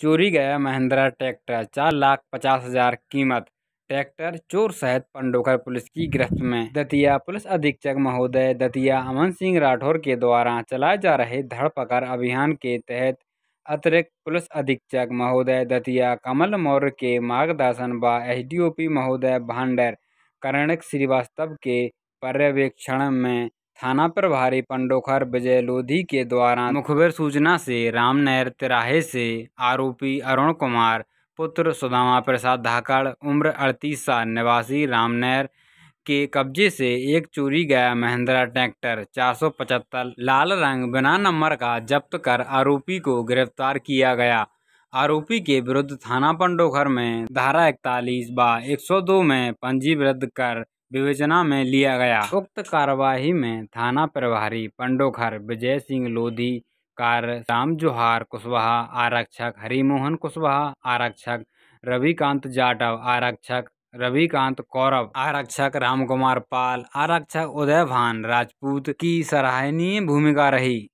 चोरी गया महिंद्रा ट्रैक्टर चार लाख पचास हजार कीमत ट्रैक्टर चोर सहित पंडोकर पुलिस की गिरफ्त में दतिया पुलिस अधीक्षक महोदय दतिया अमन सिंह राठौर के द्वारा चलाए जा रहे धरपकड़ अभियान के तहत अतिरिक्त पुलिस अधीक्षक महोदय दतिया कमल मौर्य के मार्गदर्शन व एसडीओपी महोदय भांडर करणक श्रीवास्तव के पर्यवेक्षण में थाना प्रभारी पंडोखर विजय लोधी के द्वारा मुखबिर सूचना से रामनहर तिराहे से आरोपी अरुण कुमार पुत्र सुदामा प्रसाद धाकड़ उम्र अड़तीस साल निवासी रामनहर के कब्जे से एक चोरी गया महिंद्रा ट्रैक्टर चार लाल रंग बिना नंबर का जब्त कर आरोपी को गिरफ्तार किया गया आरोपी के विरुद्ध थाना पंडोखर में धारा इकतालीस बा एक में पंजीबद्ध कर विवेचना में लिया गया उक्त कार्यवाही में थाना प्रभारी पंडोखर विजय सिंह लोधी कार राम जोहार कुशवाहा आरक्षक हरिमोहन कुशवाहा आरक्षक रविकांत जाटव आरक्षक रविकांत कौरव आरक्षक रामकुमार पाल आरक्षक उदय भान राजपूत की सराहनीय भूमिका रही